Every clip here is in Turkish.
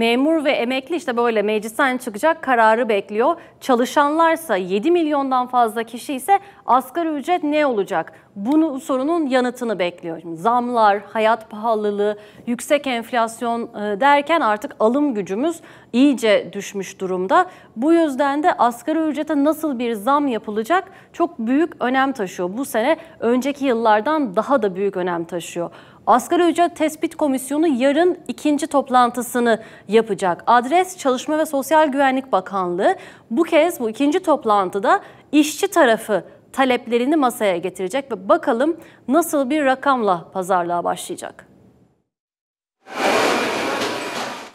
Memur ve emekli işte böyle meclisten çıkacak kararı bekliyor. Çalışanlarsa 7 milyondan fazla kişi ise asgari ücret ne olacak? Bunu sorunun yanıtını bekliyorum. zamlar, hayat pahalılığı, yüksek enflasyon e, derken artık alım gücümüz iyice düşmüş durumda. Bu yüzden de asgari ücrete nasıl bir zam yapılacak çok büyük önem taşıyor. Bu sene önceki yıllardan daha da büyük önem taşıyor. Asgari ücret tespit komisyonu yarın ikinci toplantısını yapacak. Adres Çalışma ve Sosyal Güvenlik Bakanlığı bu kez bu ikinci toplantıda işçi tarafı taleplerini masaya getirecek ve bakalım nasıl bir rakamla pazarlığa başlayacak.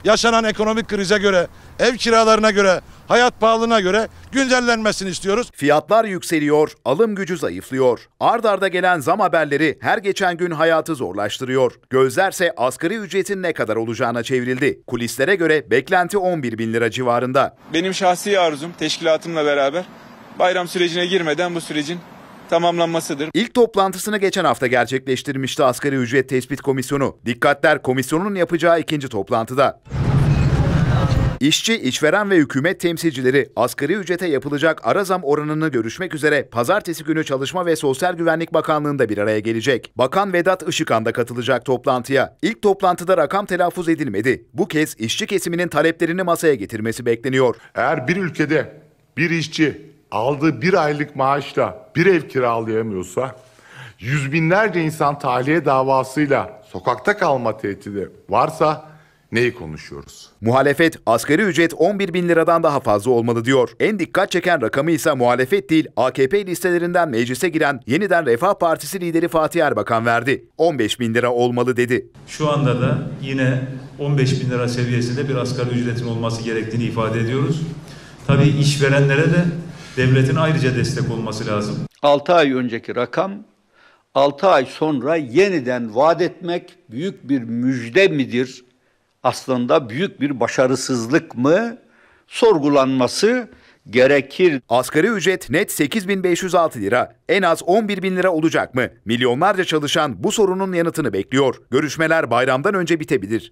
Yaşanan ekonomik krize göre, ev kiralarına göre, hayat pahalılığına göre güncellenmesini istiyoruz. Fiyatlar yükseliyor, alım gücü zayıflıyor. Ard arda gelen zam haberleri her geçen gün hayatı zorlaştırıyor. Gözlerse asgari ücretin ne kadar olacağına çevrildi. Kulislere göre beklenti 11 bin lira civarında. Benim şahsi arzum teşkilatımla beraber bayram sürecine girmeden bu sürecin tamamlanmasıdır. İlk toplantısını geçen hafta gerçekleştirmişti Asgari Ücret Tespit Komisyonu. Dikkatler komisyonun yapacağı ikinci toplantıda. İşçi, işveren ve hükümet temsilcileri asgari ücrete yapılacak ara zam oranını görüşmek üzere pazartesi günü Çalışma ve Sosyal Güvenlik Bakanlığı'nda bir araya gelecek. Bakan Vedat Işıkan da katılacak toplantıya. İlk toplantıda rakam telaffuz edilmedi. Bu kez işçi kesiminin taleplerini masaya getirmesi bekleniyor. Eğer bir ülkede bir işçi aldığı bir aylık maaşla bir ev kiralayamıyorsa, yüz binlerce insan tahliye davasıyla sokakta kalma tehdidi varsa neyi konuşuyoruz? Muhalefet asgari ücret 11 bin liradan daha fazla olmalı diyor. En dikkat çeken rakamı ise muhalefet değil AKP listelerinden meclise giren yeniden Refah Partisi lideri Fatih Erbakan verdi. 15 bin lira olmalı dedi. Şu anda da yine 15 bin lira seviyesinde bir asgari ücretin olması gerektiğini ifade ediyoruz. Tabii işverenlere de devletin ayrıca destek olması lazım. 6 ay önceki rakam 6 ay sonra yeniden vaat etmek büyük bir müjde midir? Aslında büyük bir başarısızlık mı? Sorgulanması gerekir. Asgari ücret net 8506 lira, en az 11 bin lira olacak mı? Milyonlarca çalışan bu sorunun yanıtını bekliyor. Görüşmeler bayramdan önce bitebilir.